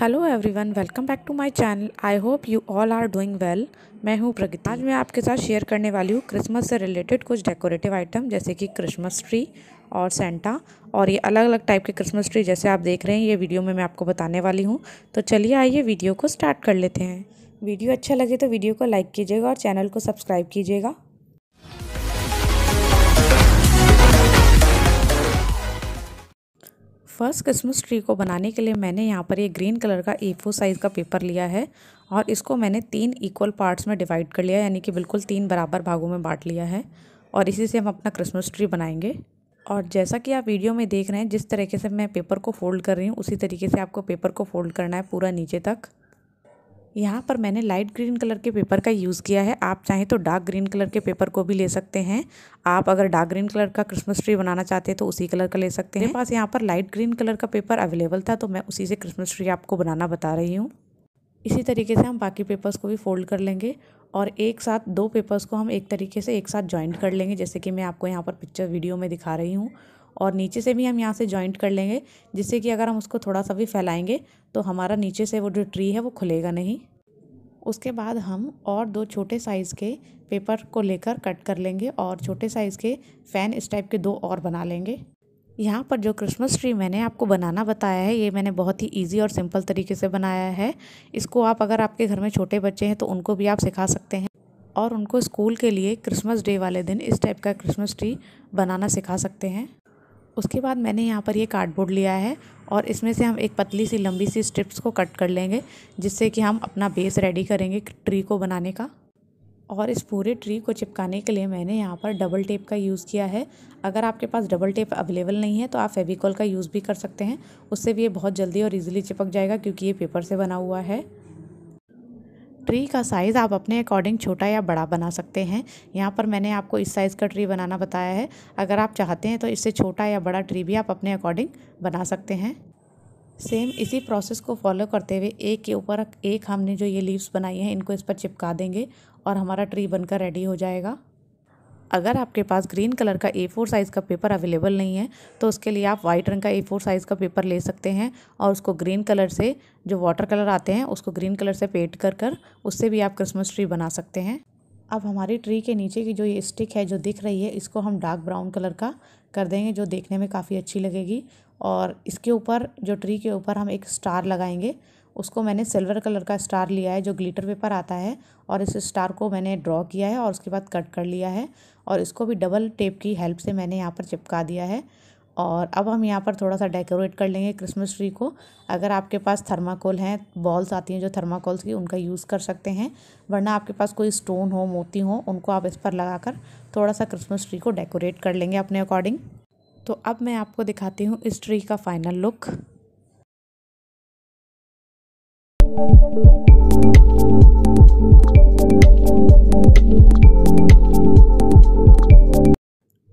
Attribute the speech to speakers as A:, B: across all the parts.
A: hello everyone welcome back to my channel I hope you all are doing well मैं हूं प्रगति आज मैं आपके साथ शेयर करने वाली हूं क्रिसमस से रिलेटेड कुछ डेकोरेटिव आइटम जैसे कि क्रिसमस ट्री और सेंटा और ये अलग अलग टाइप के क्रिसमस ट्री जैसे आप देख रहे हैं ये वीडियो में मैं आपको बताने वाली हूँ तो चलिए आइए वीडियो को स्टार्ट कर लेते हैं वीडियो अच्छा लगे तो वीडियो को लाइक कीजिएगा और चैनल को सब्सक्राइब कीजिएगा फर्स्ट क्रिसमस ट्री को बनाने के लिए मैंने यहाँ पर ये ग्रीन कलर का ए साइज़ का पेपर लिया है और इसको मैंने तीन इक्वल पार्ट्स में डिवाइड कर लिया यानी कि बिल्कुल तीन बराबर भागों में बांट लिया है और इसी से हम अपना क्रिसमस ट्री बनाएंगे और जैसा कि आप वीडियो में देख रहे हैं जिस तरीके से मैं पेपर को फोल्ड कर रही हूँ उसी तरीके से आपको पेपर को फोल्ड करना है पूरा नीचे तक यहाँ पर मैंने लाइट ग्रीन कलर के पेपर का यूज़ किया है आप चाहें तो डार्क ग्रीन कलर के पेपर को भी ले सकते हैं आप अगर डार्क ग्रीन कलर का क्रिसमस ट्री बनाना चाहते हैं तो उसी कलर का ले सकते हैं मेरे पास यहाँ पर लाइट ग्रीन कलर का पेपर अवेलेबल था तो मैं उसी से क्रिसमस ट्री आपको बनाना बता रही हूँ इसी तरीके से हम बाकी पेपर्स को भी फोल्ड कर लेंगे और एक साथ दो पेपर्स को हम एक तरीके से एक साथ ज्वाइंट कर लेंगे जैसे कि मैं आपको यहाँ पर पिक्चर वीडियो में दिखा रही हूँ और नीचे से भी हम यहाँ से जॉइंट कर लेंगे जिससे कि अगर हम उसको थोड़ा सा भी फैलाएंगे तो हमारा नीचे से वो जो ट्री है वो खुलेगा नहीं उसके बाद हम और दो छोटे साइज़ के पेपर को लेकर कट कर लेंगे और छोटे साइज़ के फ़ैन इस टाइप के दो और बना लेंगे यहाँ पर जो क्रिसमस ट्री मैंने आपको बनाना बताया है ये मैंने बहुत ही इजी और सिंपल तरीके से बनाया है इसको आप अगर आपके घर में छोटे बच्चे हैं तो उनको भी आप सिखा सकते हैं और उनको स्कूल के लिए क्रिसमस डे वाले दिन इस टाइप का क्रिसमस ट्री बनाना सिखा सकते हैं उसके बाद मैंने यहाँ पर ये कार्डबोर्ड लिया है और इसमें से हम एक पतली सी लंबी सी स्ट्रिप्स को कट कर लेंगे जिससे कि हम अपना बेस रेडी करेंगे ट्री को बनाने का और इस पूरे ट्री को चिपकाने के लिए मैंने यहाँ पर डबल टेप का यूज़ किया है अगर आपके पास डबल टेप अवेलेबल नहीं है तो आप फेविकॉल का यूज़ भी कर सकते हैं उससे भी ये बहुत जल्दी और इजीली चिपक जाएगा क्योंकि ये पेपर से बना हुआ है ट्री का साइज़ आप अपने अकॉर्डिंग छोटा या बड़ा बना सकते हैं यहाँ पर मैंने आपको इस साइज़ का ट्री बनाना बताया है अगर आप चाहते हैं तो इससे छोटा या बड़ा ट्री भी आप अपने अकॉर्डिंग बना सकते हैं सेम इसी प्रोसेस को फॉलो करते हुए एक के ऊपर एक हमने जो ये लीव्स बनाई हैं इनको इस पर चिपका देंगे और हमारा ट्री बनकर रेडी हो जाएगा अगर आपके पास ग्रीन कलर का ए फोर साइज़ का पेपर अवेलेबल नहीं है तो उसके लिए आप वाइट रंग का ए फोर साइज़ का पेपर ले सकते हैं और उसको ग्रीन कलर से जो वाटर कलर आते हैं उसको ग्रीन कलर से पेंट कर कर उससे भी आप क्रिसमस ट्री बना सकते हैं अब हमारी ट्री के नीचे की जो ये स्टिक है जो दिख रही है इसको हम डार्क ब्राउन कलर का कर देंगे जो देखने में काफ़ी अच्छी लगेगी और इसके ऊपर जो ट्री के ऊपर हम एक स्टार लगाएंगे उसको मैंने सिल्वर कलर का स्टार लिया है जो ग्लिटर पेपर आता है और इस स्टार को मैंने ड्रॉ किया है और उसके बाद कट कर लिया है और इसको भी डबल टेप की हेल्प से मैंने यहाँ पर चिपका दिया है और अब हम यहाँ पर थोड़ा सा डेकोरेट कर लेंगे क्रिसमस ट्री को अगर आपके पास थर्माकोल हैं बॉल्स आती हैं जो थर्माकोल्स की उनका यूज़ कर सकते हैं वरना आपके पास कोई स्टोन हो मोती हो उनको आप इस पर लगाकर थोड़ा सा क्रिसमस ट्री को डेकोरेट कर लेंगे अपने अकॉर्डिंग तो अब मैं आपको दिखाती हूँ इस ट्री का फाइनल लुक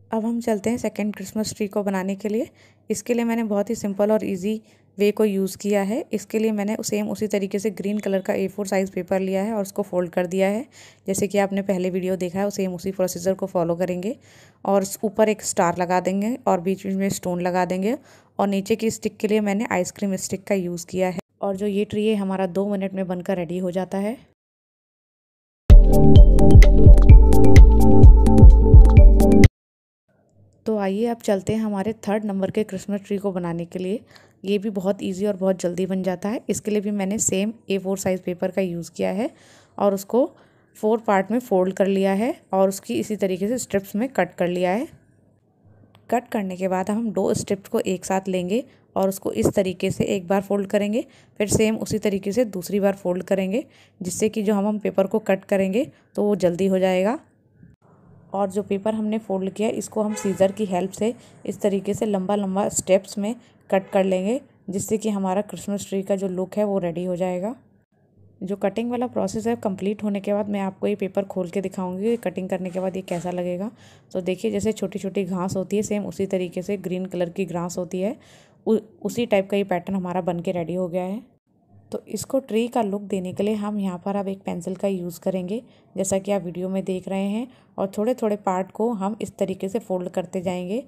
A: अब हम चलते हैं सेकेंड क्रिसमस ट्री को बनाने के लिए इसके लिए मैंने बहुत ही सिंपल और इजी वे को यूज़ किया है इसके लिए मैंने सेम उसी तरीके से ग्रीन कलर का ए फोर साइज़ पेपर लिया है और उसको फोल्ड कर दिया है जैसे कि आपने पहले वीडियो देखा है सेम उसी प्रोसीजर को फॉलो करेंगे और ऊपर एक स्टार लगा देंगे और बीच बीच में स्टोन लगा देंगे और नीचे की स्टिक के लिए मैंने आइसक्रीम स्टिक का यूज़ किया है और जो ये ट्री है हमारा दो मिनट में बनकर रेडी हो जाता है तो आइए अब चलते हैं हमारे थर्ड नंबर के क्रिसमस ट्री को बनाने के लिए ये भी बहुत इजी और बहुत जल्दी बन जाता है इसके लिए भी मैंने same A four size paper का यूज़ किया है और उसको फोर पार्ट में फोल्ड कर लिया है और उसकी इसी तरीके से स्ट्रिप्स में कट कर लिया है कट करने के बाद हम दो स्ट्रिप्स को एक साथ लेंगे और उसको इस तरीके से एक बार फोल्ड करेंगे फिर सेम उसी तरीके से दूसरी बार फोल्ड करेंगे जिससे कि जो हम हम पेपर को कट करेंगे तो वो जल्दी हो जाएगा और जो पेपर हमने फोल्ड किया इसको हम सीज़र की हेल्प से इस तरीके से लंबा लंबा स्टेप्स में कट कर लेंगे जिससे कि हमारा क्रिसमस ट्री का जो लुक है वो रेडी हो जाएगा जो कटिंग वाला प्रोसेस है कंप्लीट होने के बाद मैं आपको ये पेपर खोल के दिखाऊंगी कटिंग करने के बाद ये कैसा लगेगा तो देखिए जैसे छोटी छोटी घास होती है सेम उसी तरीके से ग्रीन कलर की घास होती है उ, उसी टाइप का ये पैटर्न हमारा बन के रेडी हो गया है तो इसको ट्री का लुक देने के लिए हम यहाँ पर अब एक पेंसिल का यूज़ करेंगे जैसा कि आप वीडियो में देख रहे हैं और थोड़े थोड़े पार्ट को हम इस तरीके से फोल्ड करते जाएंगे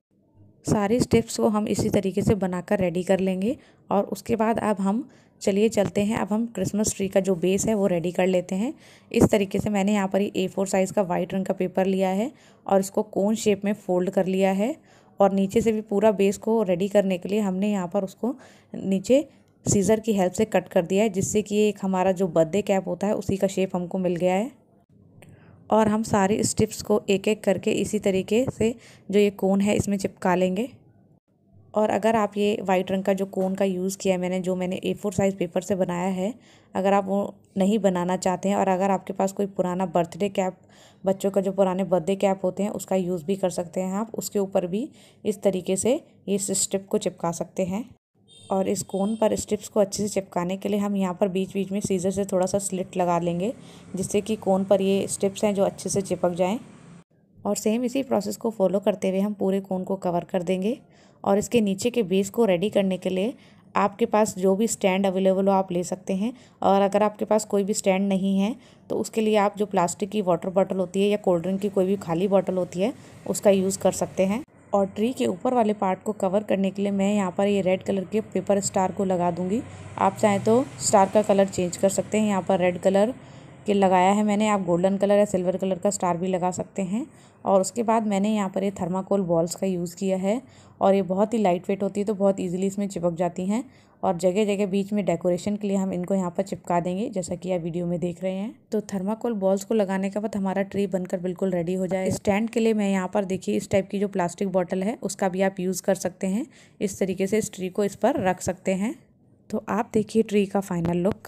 A: सारे स्टेप्स को हम इसी तरीके से बनाकर रेडी कर लेंगे और उसके बाद अब हम चलिए चलते हैं अब हम क्रिसमस ट्री का जो बेस है वो रेडी कर लेते हैं इस तरीके से मैंने यहाँ पर ही ए फोर साइज़ का वाइट रंग का पेपर लिया है और इसको कोन शेप में फ़ोल्ड कर लिया है और नीचे से भी पूरा बेस को रेडी करने के लिए हमने यहाँ पर उसको नीचे सीज़र की हेल्प से कट कर दिया है जिससे कि एक हमारा जो बर्थडे कैप होता है उसी का शेप हमको मिल गया है और हम सारे स्टिप्स को एक एक करके इसी तरीके से जो ये कोन है इसमें चिपका लेंगे और अगर आप ये वाइट रंग का जो कोन का यूज़ किया है मैंने जो मैंने ए फोर साइज़ पेपर से बनाया है अगर आप वो नहीं बनाना चाहते हैं और अगर आपके पास कोई पुराना बर्थडे कैप बच्चों का जो पुराने बर्थडे कैप होते हैं उसका यूज़ भी कर सकते हैं आप उसके ऊपर भी इस तरीके से इस स्ट्रिप को चिपका सकते हैं और इस कोन पर स्ट्रिप्स को अच्छे से चिपकाने के लिए हम यहाँ पर बीच बीच में सीज़र से थोड़ा सा स्लिट लगा लेंगे जिससे कि कोन पर ये स्ट्रिप्स हैं जो अच्छे से चिपक जाएँ और सेम इसी प्रोसेस को फॉलो करते हुए हम पूरे कोन को कवर कर देंगे और इसके नीचे के बेस को रेडी करने के लिए आपके पास जो भी स्टैंड अवेलेबल हो आप ले सकते हैं और अगर आपके पास कोई भी स्टैंड नहीं है तो उसके लिए आप जो प्लास्टिक की वाटर बॉटल होती है या कोल्ड ड्रिंक की कोई भी खाली बॉटल होती है उसका यूज़ कर सकते हैं और ट्री के ऊपर वाले पार्ट को कवर करने के लिए मैं यहाँ पर ये रेड कलर के पेपर स्टार को लगा दूँगी आप चाहें तो स्टार का कलर चेंज कर सकते हैं यहाँ पर रेड कलर के लगाया है मैंने आप गोल्डन कलर या सिल्वर कलर का स्टार भी लगा सकते हैं और उसके बाद मैंने यहाँ पर ये थर्माकोल बॉल्स का यूज़ किया है और ये बहुत ही लाइट वेट होती है तो बहुत ईजिली इसमें चिपक जाती हैं और जगह जगह बीच में डेकोरेशन के लिए हम इनको यहाँ पर चिपका देंगे जैसा कि आप वीडियो में देख रहे हैं तो थर्माकोल बॉल्स को लगाने के बाद हमारा ट्री बनकर बिल्कुल रेडी हो जाए स्टैंड के लिए मैं यहाँ पर देखिए इस टाइप की जो प्लास्टिक बॉटल है उसका भी आप यूज़ कर सकते हैं इस तरीके से इस ट्री को इस पर रख सकते हैं तो आप देखिए ट्री का फाइनल लुक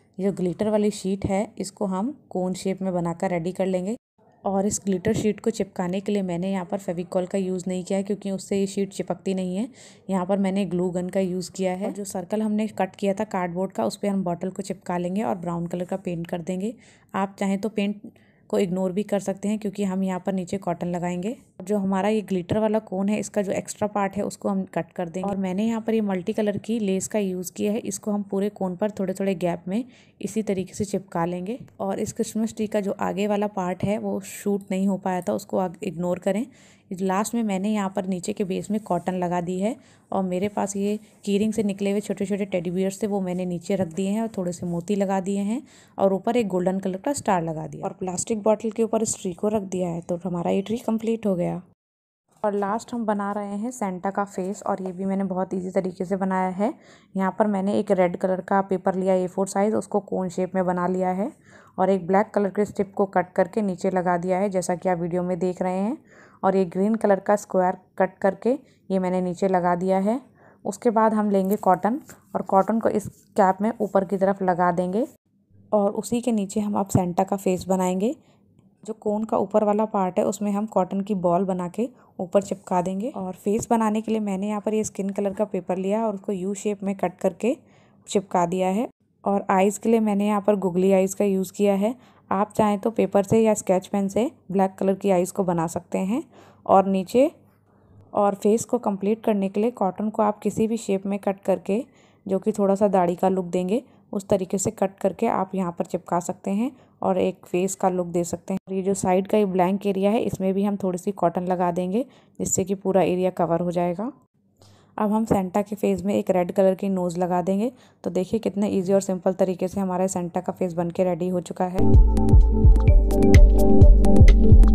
A: जो ग्लिटर वाली शीट है इसको हम कोन शेप में बनाकर रेडी कर लेंगे और इस ग्लिटर शीट को चिपकाने के लिए मैंने यहाँ पर फेविकॉल का यूज़ नहीं किया है क्योंकि उससे ये शीट चिपकती नहीं है यहाँ पर मैंने ग्लू गन का यूज़ किया है जो सर्कल हमने कट किया था कार्डबोर्ड का उस पर हम बॉटल को चिपका लेंगे और ब्राउन कलर का पेंट कर देंगे आप चाहें तो पेंट को इग्नोर भी कर सकते हैं क्योंकि हम यहाँ पर नीचे कॉटन लगाएंगे जो हमारा ये ग्लिटर वाला कोन है इसका जो एक्स्ट्रा पार्ट है उसको हम कट कर देंगे और मैंने यहाँ पर ये मल्टी कलर की लेस का यूज़ किया है इसको हम पूरे कोन पर थोड़े थोड़े गैप में इसी तरीके से चिपका लेंगे और इस क्रिसमस ट्री का जो आगे वाला पार्ट है वो शूट नहीं हो पाया था उसको इग्नोर करें लास्ट में मैंने यहाँ पर नीचे के बेस में कॉटन लगा दी है और मेरे पास ये कीरिंग से निकले हुए छोटे छोटे टेडी बियर्स थे वो मैंने नीचे रख दिए हैं और थोड़े से मोती लगा दिए हैं और ऊपर एक गोल्डन कलर का स्टार लगा दिया और प्लास्टिक बॉटल के ऊपर इस ट्री को रख दिया है तो हमारा ये ट्री कम्प्लीट हो गया और लास्ट हम बना रहे हैं सेंटा का फेस और ये भी मैंने बहुत इजी तरीके से बनाया है यहाँ पर मैंने एक रेड कलर का पेपर लिया ए फोर साइज़ उसको कोन शेप में बना लिया है और एक ब्लैक कलर के स्टिप को कट करके नीचे लगा दिया है जैसा कि आप वीडियो में देख रहे हैं और ये ग्रीन कलर का स्क्वायर कट करके ये मैंने नीचे लगा दिया है उसके बाद हम लेंगे कॉटन और कॉटन को इस कैप में ऊपर की तरफ लगा देंगे और उसी के नीचे हम अब सेंटा का फेस बनाएंगे जो कोन का ऊपर वाला पार्ट है उसमें हम कॉटन की बॉल बना के ऊपर चिपका देंगे और फेस बनाने के लिए मैंने यहाँ पर ये स्किन कलर का पेपर लिया और उसको यू शेप में कट करके चिपका दिया है और आइज़ के लिए मैंने यहाँ पर गुगली आइज़ का यूज़ किया है आप चाहें तो पेपर से या स्केच पेन से ब्लैक कलर की आइज़ को बना सकते हैं और नीचे और फेस को कंप्लीट करने के लिए कॉटन को आप किसी भी शेप में कट करके जो कि थोड़ा सा दाढ़ी का लुक देंगे उस तरीके से कट करके आप यहाँ पर चिपका सकते हैं और एक फेस का लुक दे सकते हैं और ये जो साइड का ये ब्लैंक एरिया है इसमें भी हम थोड़ी सी कॉटन लगा देंगे जिससे कि पूरा एरिया कवर हो जाएगा अब हम सेंटा के फेस में एक रेड कलर की नोज़ लगा देंगे तो देखिए कितने इजी और सिंपल तरीके से हमारा सेंटा का फेस बनके रेडी हो चुका है